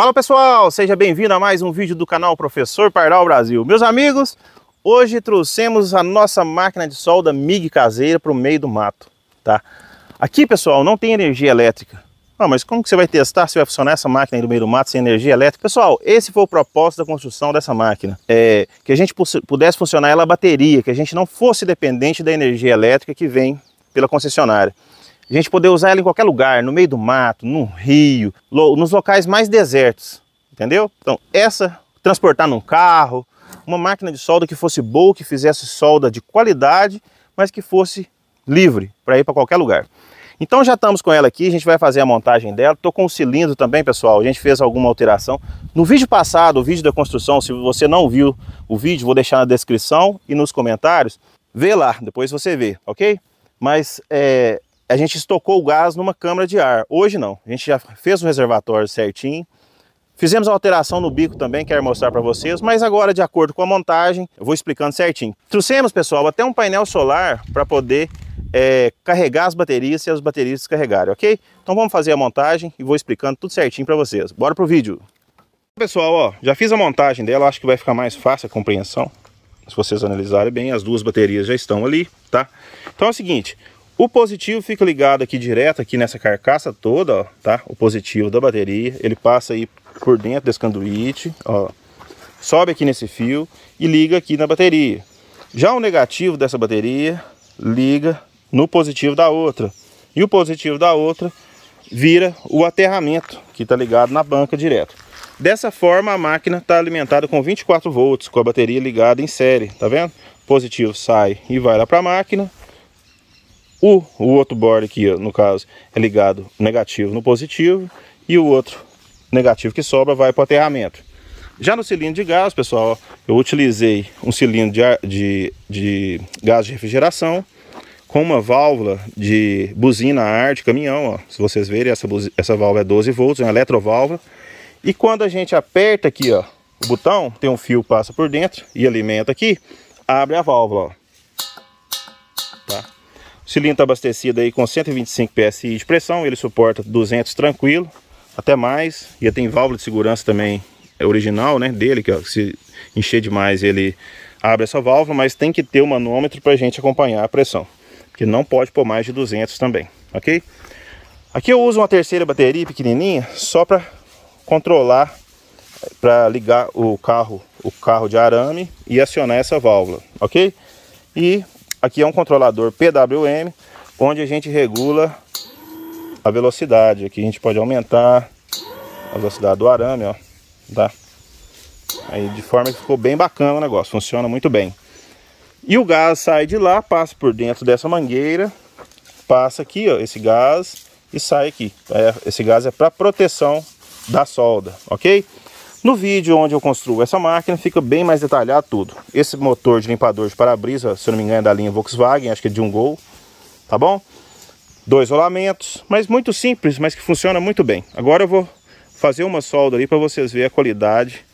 Fala pessoal, seja bem-vindo a mais um vídeo do canal Professor Pardal Brasil. Meus amigos, hoje trouxemos a nossa máquina de solda MIG caseira para o meio do mato, tá? Aqui pessoal, não tem energia elétrica. Ah, mas como que você vai testar se vai funcionar essa máquina aí no meio do mato sem energia elétrica? Pessoal, esse foi o propósito da construção dessa máquina. É, que a gente pudesse funcionar ela a bateria, que a gente não fosse dependente da energia elétrica que vem pela concessionária. A gente poder usar ela em qualquer lugar, no meio do mato, no rio, nos locais mais desertos, entendeu? Então, essa, transportar num carro, uma máquina de solda que fosse boa, que fizesse solda de qualidade, mas que fosse livre para ir para qualquer lugar. Então já estamos com ela aqui, a gente vai fazer a montagem dela. Estou com o cilindro também, pessoal. A gente fez alguma alteração. No vídeo passado, o vídeo da construção, se você não viu o vídeo, vou deixar na descrição e nos comentários. Vê lá, depois você vê, ok? Mas é, a gente estocou o gás numa câmara de ar. Hoje não, a gente já fez o reservatório certinho. Fizemos a alteração no bico também, quero mostrar para vocês, mas agora de acordo com a montagem, eu vou explicando certinho. Trouxemos, pessoal, até um painel solar para poder é, carregar as baterias se as baterias descarregarem, ok? Então vamos fazer a montagem e vou explicando tudo certinho para vocês. Bora pro vídeo! Pessoal, ó, já fiz a montagem dela, acho que vai ficar mais fácil a compreensão. Se vocês analisarem bem, as duas baterias já estão ali, tá? Então é o seguinte, o positivo fica ligado aqui direto aqui nessa carcaça toda, ó, tá? O positivo da bateria, ele passa aí por dentro desse canduíte, ó. Sobe aqui nesse fio e liga aqui na bateria. Já o negativo dessa bateria liga no positivo da outra. E o positivo da outra vira o aterramento que está ligado na banca direto. Dessa forma a máquina está alimentada com 24 volts com a bateria ligada em série, tá vendo? Positivo sai e vai lá para a máquina o, o outro border aqui, no caso, é ligado negativo no positivo e o outro negativo que sobra vai para o aterramento. Já no cilindro de gás, pessoal, eu utilizei um cilindro de, de, de gás de refrigeração com uma válvula de buzina ar de caminhão. Ó. Se vocês verem, essa, essa válvula é 12 volts, é uma eletroválvula. E quando a gente aperta aqui ó, o botão, tem um fio passa por dentro e alimenta aqui, abre a válvula. Ó cilindro está abastecido aí com 125 PSI de pressão, ele suporta 200 tranquilo, até mais. E tem válvula de segurança também é original, né, dele, que ó, é se encher demais ele abre essa válvula, mas tem que ter o um manômetro para a gente acompanhar a pressão, porque não pode pôr mais de 200 também, ok? Aqui eu uso uma terceira bateria pequenininha só para controlar, para ligar o carro, o carro de arame e acionar essa válvula, ok? E aqui é um controlador PWM, onde a gente regula a velocidade. Aqui a gente pode aumentar a velocidade do arame, ó, tá? Aí de forma que ficou bem bacana o negócio, funciona muito bem. E o gás sai de lá, passa por dentro dessa mangueira, passa aqui, ó, esse gás e sai aqui. É, esse gás é para proteção da solda, ok? No vídeo onde eu construo essa máquina fica bem mais detalhado tudo. Esse motor de limpador de para-brisa, se eu não me engano, é da linha Volkswagen, acho que é de um Gol, tá bom? Dois rolamentos, mas muito simples, mas que funciona muito bem. Agora eu vou fazer uma solda ali para vocês verem a qualidade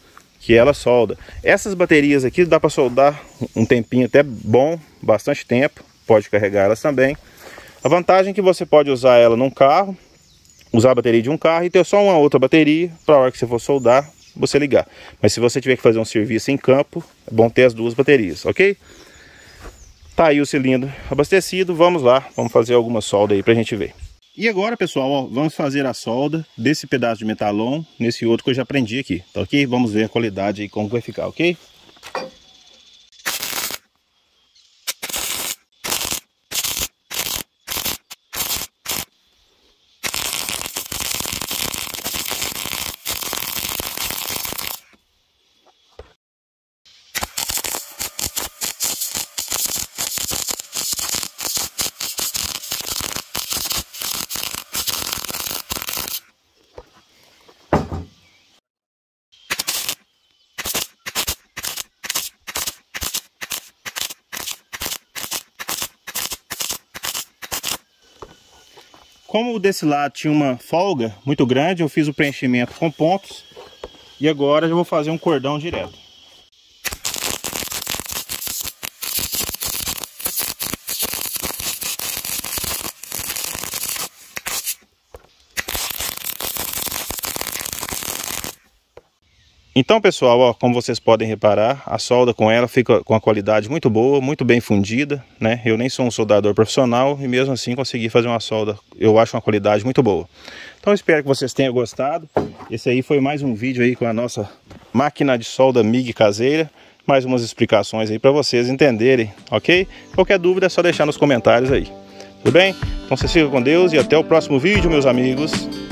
que ela solda. Essas baterias aqui dá para soldar um tempinho até bom, bastante tempo, pode carregar elas também. A vantagem é que você pode usar ela num carro, usar a bateria de um carro e ter só uma outra bateria para a hora que você for soldar, você ligar. Mas se você tiver que fazer um serviço em campo, é bom ter as duas baterias, ok? Tá aí o cilindro abastecido, vamos lá, vamos fazer alguma solda aí pra gente ver. E agora, pessoal, ó, vamos fazer a solda desse pedaço de metalon nesse outro que eu já aprendi aqui, tá ok? Vamos ver a qualidade e como vai ficar, ok? como desse lado tinha uma folga muito grande, eu fiz o preenchimento com pontos. E agora eu vou fazer um cordão direto. Então, pessoal, ó, como vocês podem reparar, a solda com ela fica com a qualidade muito boa, muito bem fundida, né? Eu nem sou um soldador profissional e mesmo assim consegui fazer uma solda, eu acho uma qualidade muito boa. Então, espero que vocês tenham gostado. Esse aí foi mais um vídeo aí com a nossa máquina de solda MIG caseira. Mais umas explicações aí para vocês entenderem, ok? Qualquer dúvida é só deixar nos comentários aí. Tudo bem? Então, vocês ficam com Deus e até o próximo vídeo, meus amigos.